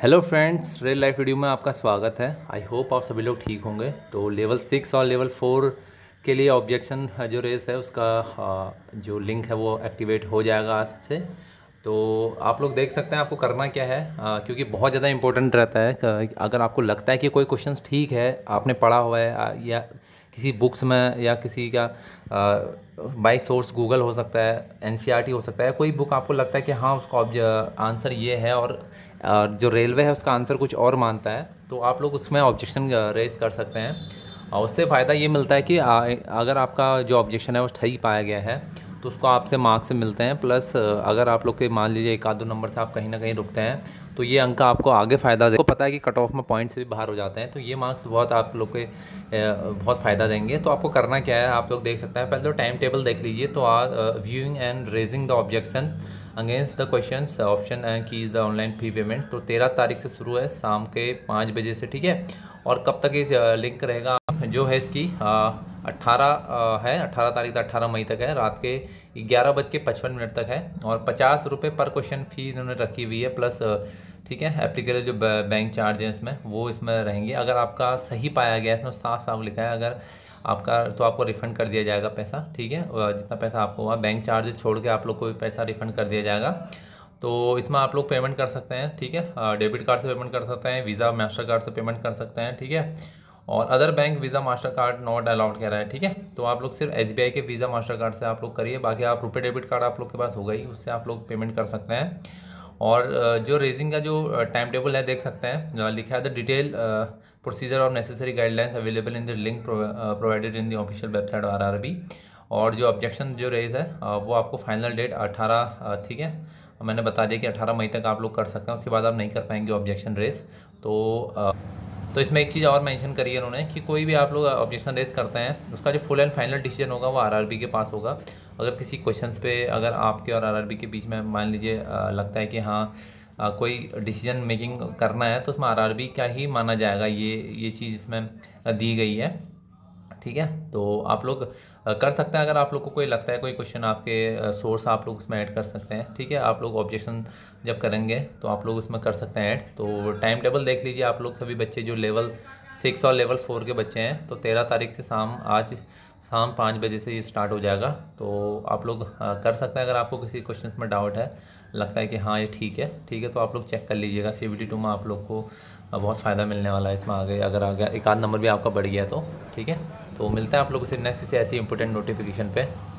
hello friends real life video में आपका स्वागत है आई होप आप सभी लोग ठीक होंगे तो लेवल सिक्स और लेवल फोर के लिए ऑब्जेक्शन जो रेस है उसका जो लिंक है वो एक्टिवेट हो जाएगा आज से तो आप लोग देख सकते हैं आपको करना क्या है आ, क्योंकि बहुत ज़्यादा इंपॉर्टेंट रहता है अगर आपको लगता है कि कोई क्वेश्चन ठीक है आपने पढ़ा हुआ है या किसी बुक्स में या किसी का बाई सोर्स गूगल हो सकता है एन हो सकता है कोई बुक आपको लगता है कि हाँ उसका आंसर ये है और जो रेलवे है उसका आंसर कुछ और मानता है तो आप लोग उसमें ऑब्जेक्शन रेज कर सकते हैं और उससे फ़ायदा ये मिलता है कि आ, अगर आपका जो ऑब्जेक्शन है वो सही पाया गया है तो उसको आपसे मार्क्स मिलते हैं प्लस अगर आप लोग के मान लीजिए एक आध दो नंबर से आप कहीं ना कहीं रुकते हैं तो ये अंक आपको आगे फ़ायदा दे पता है कि कट ऑफ में पॉइंट से भी बाहर हो जाते हैं तो ये मार्क्स बहुत आप लोग के बहुत फ़ायदा देंगे तो आपको करना क्या है आप लोग देख सकते हैं पहले तो टाइम टेबल देख लीजिए तो are viewing and raising the objection against the question option की is the online fee payment तो तेरह तारीख से शुरू है शाम के पाँच बजे से ठीक है और कब तक ये लिंक रहेगा जो है इसकी अट्ठारह है अट्ठारह तारीख तक अट्ठारह मई तक है रात के ग्यारह बज के पचपन मिनट तक है और पचास रुपये पर क्वेश्चन फ़ी इन्होंने रखी हुई है प्लस ठीक है एप्लीकेबल जो बैंक चार्ज है इसमें वो इसमें रहेंगे अगर आपका सही पाया गया इसमें साफ साफ लिखा है अगर आपका तो आपको रिफ़ंड कर दिया जाएगा पैसा ठीक है जितना पैसा आपको हुआ बैंक चार्ज छोड़ के आप लोग को भी पैसा रिफ़ंड कर दिया जाएगा तो इसमें आप लोग पेमेंट कर सकते हैं ठीक है डेबिट कार्ड से पेमेंट कर सकते हैं वीज़ा मास्टर कार्ड से पेमेंट कर सकते हैं ठीक है और other bank visa master card not allowed कह रहा है ठीक है तो आप लोग सिर्फ एस के वीज़ा मास्टर कार्ड से आप लोग करिए बाकी आप रुपये डेबिट कार्ड आप लोग के पास होगा ही उससे आप लोग पेमेंट कर सकते हैं और जो रेजिंग का जो टाइम टेबल है देख सकते हैं लिखा है द डिटेल प्रोसीजर और necessary guidelines available in the link provided in the official website R R B और जो ऑब्जेक्शन जो रेज है वो आपको फाइनल डेट अठारह ठीक है मैंने बता दिया कि 18 मई तक आप लोग कर सकते हैं उसके बाद आप नहीं कर पाएंगे ऑब्जेक्शन रेस तो तो इसमें एक चीज़ और मेंशन करी है उन्होंने कि कोई भी आप लोग ऑब्जेक्शन रेस करते हैं उसका जो फुल एंड फाइनल डिसीजन होगा वो आरआरबी के पास होगा अगर किसी क्वेश्चन पे अगर आपके और आरआरबी के बीच में मान लीजिए लगता है कि हाँ कोई डिसीजन मेकिंग करना है तो उसमें आरआरबी का ही माना जाएगा ये ये चीज़ इसमें दी गई है ठीक है तो आप लोग कर सकते हैं अगर आप लोग को कोई लगता है कोई क्वेश्चन आपके सोर्स आप लोग उसमें ऐड कर सकते हैं ठीक है आप लोग ऑब्जेक्शन जब करेंगे तो आप लोग उसमें कर सकते हैं ऐड तो टाइम टेबल देख लीजिए आप लोग सभी बच्चे जो लेवल सिक्स और लेवल फोर के बच्चे हैं तो तेरह तारीख से शाम आज शाम पाँच बजे से ये स्टार्ट हो जाएगा तो आप लोग कर सकते हैं अगर आपको किसी क्वेश्चन में डाउट है लगता है कि हाँ ये ठीक है ठीक है तो आप लोग चेक कर लीजिएगा सी बी में आप लोग को बहुत फ़ायदा मिलने वाला है इसमें आगे अगर आ गया एक आध नंबर भी आपका बढ़ गया तो ठीक है तो मिलते हैं आप लोगों से नेक्स्ट से ऐसी इंपॉर्टेंट नोटिफिकेशन पे